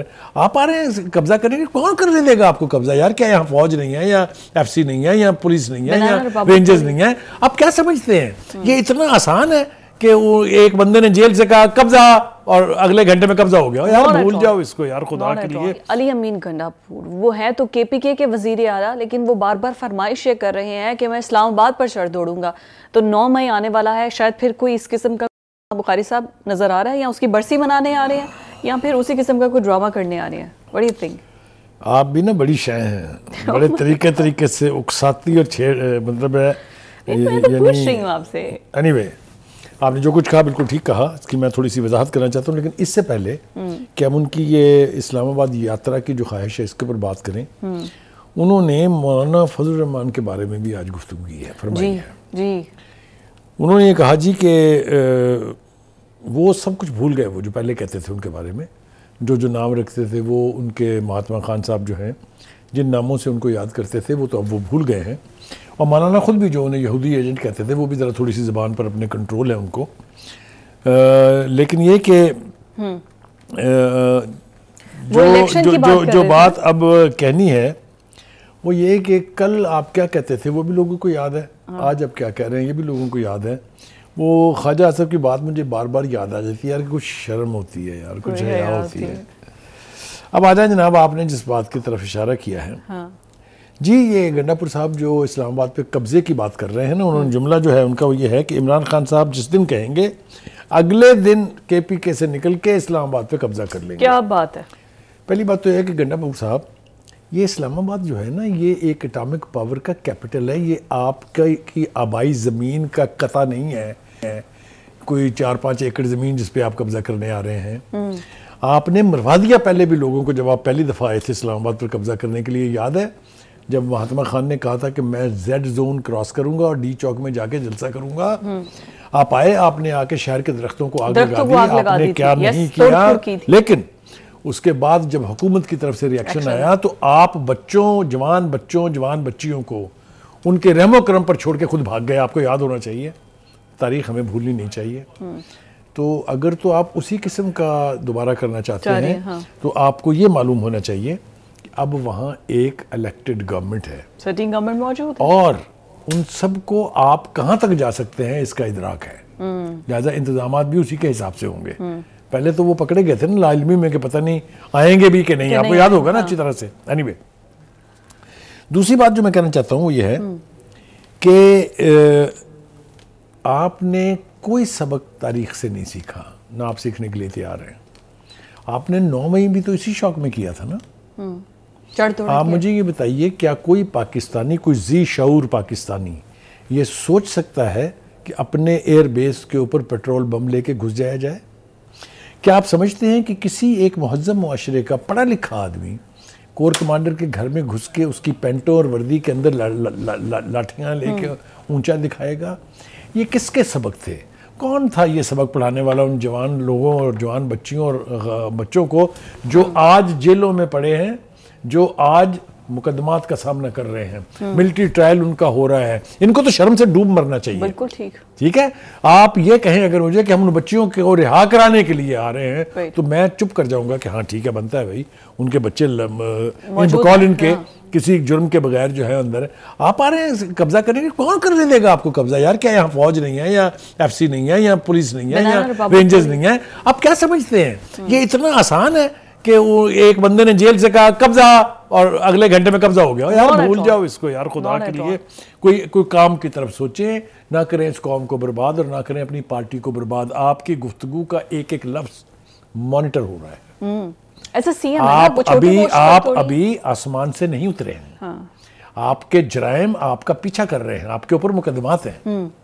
आप आ रहे हैं कब्जा करेंगे कौन करने देगा आपको कब्जा यार क्या यहाँ फौज नहीं है या एफसी नहीं है या पुलिस नहीं है या रेंजर्स तो नहीं है आप क्या समझते हैं हम्म। ये इतना आसान है कि वो एक बंदे ने जेल से कहा कब्जा और अगले घंटे में कब्जा हो गया यार भूल जाओ इसको यार खुदा के लिए अली अमीन गंडापुर वो है तो केपीके के वजीर आला लेकिन वो बार बार फरमाइश ये कर रहे हैं कि मैं इस्लामाबाद पर चढ़ दौड़ूंगा तो नौ मई आने वाला है शायद फिर कोई इस किस्म का बुखारी साहब नजर आ रहा है या उसकी बरसी मनाने आ रहे हैं या फिर उसी किस्म का कोई ड्रामा करने आ रहे हैं यू थिंक आप भी ना बड़ी शाय हैं बड़े तरीके तरीके से उकसाती और छेड़ मतलब है तो आपसे एनीवे आपने जो कुछ कहा बिल्कुल ठीक कहा इसकी मैं थोड़ी सी वजाहत करना चाहता हूँ लेकिन इससे पहले हम्म। कि हम उनकी ये इस्लामाबाद यात्रा की जो ख्वाहिश है इसके ऊपर बात करें हम्म। उन्होंने मौलाना फजल रहमान के बारे में भी आज गुफ्तु की है फरमाई है जी उन्होंने ये कहा जी कि वो सब कुछ भूल गए वो जो पहले कहते थे उनके बारे में जो जो नाम रखते थे वो उनके महात्मा खान साहब जो हैं जिन नामों से उनको याद करते थे वो तो अब वो भूल गए हैं और मौलाना ख़ुद भी जो उन्हें यहूदी एजेंट कहते थे वो भी ज़रा थोड़ी सी ज़बान पर अपने कंट्रोल है उनको आ, लेकिन ये कि हम्म। जो जो जो, जो बात अब कहनी है वो ये कि कल आप क्या कहते थे वो भी लोगों को याद है हाँ। आज आप क्या कह रहे हैं ये भी लोगों को याद है वो ख्वाजा आसफ की बात मुझे बार बार याद आ जाती है यार कुछ शर्म होती है यार कुछ होती है।, है अब आ जाए जनाब आपने जिस बात की तरफ इशारा किया है हाँ। जी ये गंडापुर साहब जो इस्लामाबाद पे कब्ज़े की बात कर रहे हैं ना उन्होंने हम्म। जुमला जो है उनका वो ये है कि इमरान खान साहब जिस दिन कहेंगे अगले दिन के पी के से निकल के इस्लामाबाद पे कब्ज़ा कर लेंगे क्या बात है पहली बात तो यह है कि गंडापुर साहब ये इस्लामाबाद जो है ना ये एक अटामिक पावर का कैपिटल है ये आपका की आबाई ज़मीन का कता नहीं है हैं कोई चार पांच एकड़ ज़मीन जिस पे आप कब्ज़ा करने आ रहे हैं हम्म। आपने मरवा दिया पहले भी लोगों को जब आप पहली दफ़ा आए थे इस्लामाबाद पर कब्ज़ा करने के लिए याद है जब महात्मा खान ने कहा था कि मैं जेड जोन क्रॉस करूंगा और डी चौक में जाके जलसा करूंगा हम्म। आप आए आपने आके शहर के दरख्तों को आग लगा दी आपने क्या नहीं किया लेकिन उसके बाद जब हुकूमत की तरफ से रिएक्शन आया तो आप बच्चों जवान बच्चों जवान बच्चियों को उनके रहमो क्रम पर छोड़ के खुद भाग गए आपको याद होना चाहिए तारीख हमें भूलनी नहीं चाहिए हम्म। तो अगर तो आप उसी किस्म का दोबारा करना चाहते हैं हाँ। तो आपको ये मालूम होना चाहिए कि अब वहाँ एक इलेक्टेड गवर्नमेंट है सिटिंग गवर्नमेंट मौजूद और उन सबको आप कहाँ तक जा सकते हैं इसका इदराक है हम्म। लिहाजा इंतजाम भी उसी के हिसाब से होंगे हम्म। पहले तो वो पकड़े गए थे ना लालमी में कि पता नहीं आएंगे भी कि नहीं आपको याद होगा ना हाँ। अच्छी तरह से एनी दूसरी बात जो मैं कहना चाहता हूँ वो ये है कि आपने कोई सबक तारीख से नहीं सीखा ना आप सीखने के लिए तैयार हैं आपने नौ मई भी तो इसी शौक में किया था ना हम्म, आप मुझे ये बताइए क्या कोई पाकिस्तानी कोई जी शूर पाकिस्तानी ये सोच सकता है कि अपने एयरबेस के ऊपर पेट्रोल बम लेके घुस जाया जाए क्या आप समझते हैं कि किसी एक महजब माशरे का पढ़ा लिखा आदमी कोर कमांडर के घर में घुस के उसकी पेंटों और वर्दी के अंदर ला, ला, ला, ला, लेके हम्म। ऊंचा दिखाएगा ये किसके सबक थे कौन था ये सबक पढ़ाने वाला उन जवान लोगों और जवान बच्चियों और बच्चों को जो आज जेलों में पड़े हैं जो आज मुकदमात का सामना कर रहे हैं मिलिट्री ट्रायल उनका हो रहा है इनको तो शर्म से डूब मरना चाहिए बिल्कुल ठीक ठीक है आप ये कहें अगर मुझे कि हम उन बच्चियों को रिहा कराने के लिए आ रहे हैं तो मैं चुप कर जाऊंगा कि हाँ ठीक है बनता है भाई उनके बच्चे कॉल इनके हाँ। किसी जुर्म के बगैर जो है अंदर है। आप आ रहे हैं कब्जा करेंगे कौन करने देगा आपको कब्जा यार क्या यहाँ फौज नहीं है या एफसी नहीं है या पुलिस नहीं है या रेंजर्स नहीं है आप क्या समझते हैं हम्म। ये इतना आसान है कि वो एक बंदे ने जेल से कहा कब्जा और अगले घंटे में कब्जा हो गया यार भूल जाओ इसको यार खुदा के लिए कोई कोई काम की तरफ सोचें ना करें इस कौम को बर्बाद और ना करें अपनी पार्टी को बर्बाद आपकी गुफ्तगु का एक एक लफ्ज मॉनिटर हो रहा है ऐसा हम्म। सीएम आप अभी आप अभी आसमान से नहीं उतरे हैं हाँ। आपके जराय आपका पीछा कर रहे हैं आपके ऊपर मुकदमात हैं हम्म।